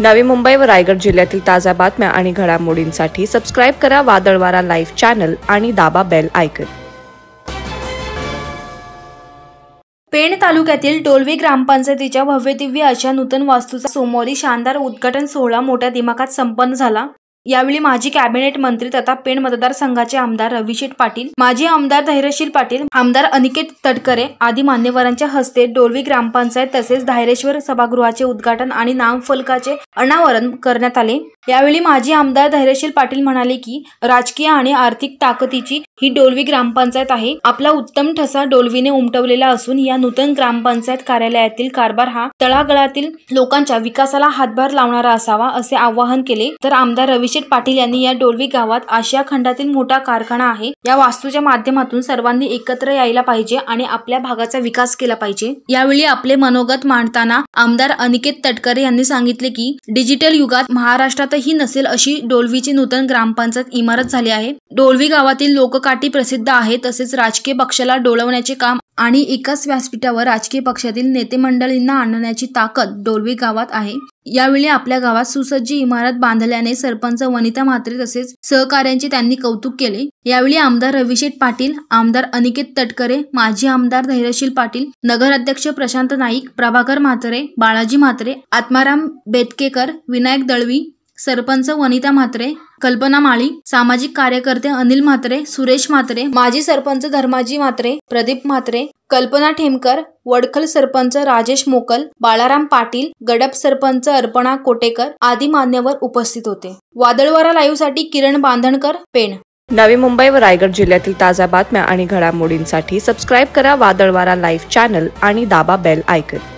नवी मुंबई व रायगड जिल्ह्यातील ताज्या बातम्या आणि घडामोडींसाठी सबस्क्राईब करा वादळवारा लाईव्ह चॅनल आणि दाबा बेल ऐकत पेण तालुक्यातील टोलवी ग्रामपंचायतीच्या भव्यदिव्य अशा नूतन वास्तूचा सोमवारी शानदार उद्घाटन सोहळा मोठ्या दिमाखात संपन्न झाला यावेळी माजी कॅबिनेट मंत्री तथा पेण मतदारसंघाचे आमदार रविशेठ पाटील माजी आमदार धैर्यशील पाटील आमदार अनिकेत तटकरे आदी मान्यवरांच्या हस्ते डोलवी ग्रामपंचायत तसेच धायरेश्वर सभागृहाचे उद्घाटन आणि नामफलकाचे अनावरण करण्यात आले यावेळी माजी आमदार धैर्यशील पाटील म्हणाले की राजकीय आणि आर्थिक ताकदीची ही डोलवी ग्रामपंचायत आहे आपला उत्तम ठसा डोलवीने उमटवलेला असून या नूतन ग्रामपंचायत कार्यालयातील कारभार हा तळागळातील लोकांच्या विकासाला हातभार लावणारा असावा असे आवाहन केले तर आमदार रविशेठ पाटील यांनी या डोलवी गावात आशिया खंडातील मोठा कारखाना आहे या वास्तूच्या माध्यमातून सर्वांनी एकत्र यायला पाहिजे आणि आपल्या भागाचा विकास केला पाहिजे यावेळी आपले मनोगत मांडताना आमदार अनिकेत तटकरे यांनी सांगितले की डिजिटल युगात महाराष्ट्रातही नसेल अशी डोलवीची नूतन ग्रामपंचायत इमारत झाली आहे डोलवी गावातील लोक गाठी प्रसिद्ध आहे तसेच राजकीय पक्षाला डोळवण्याचे काम आणि एकाच व्यासपीठावर राजकीय पक्षातील नेते मंडळींना आणण्याची ताकद डोलवी गावात आहे यावेळी आपल्या गावात सुसज्ज इमारत बांधल्याने सरपंच वनिता म्हात्रे तसेच सहकार्यांचे त्यांनी कौतुक केले यावेळी आमदार रविशेठ पाटील आमदार अनिकेत तटकरे माजी आमदार धैर्यशील पाटील नगराध्यक्ष प्रशांत नाईक प्रभाकर म्हात्रे बाळाजी म्हात्रे आत्माराम बेतकेकर विनायक दळवी सरपंच वनिता म्हात्रे कल्पना माळी सामाजिक कार्यकर्ते अनिल म्हात्रे सुरेश म्हात्रे माजी सरपंच धर्माजी म्हात्रे प्रदीप म्हात्रे कल्पना ठेमकर वडखल सरपंच राजेश मोकल बाळाराम पाटील गडप सरपंच अर्पणा कोटेकर आदी मान्यवर उपस्थित होते वादळवारा लाईव्ह साठी किरण बांधणकर पेण नवी मुंबई व रायगड जिल्ह्यातील ताज्या बातम्या आणि घडामोडींसाठी सबस्क्राईब करा वादळवारा लाईव्ह चॅनल आणि दाबा बेल आयकन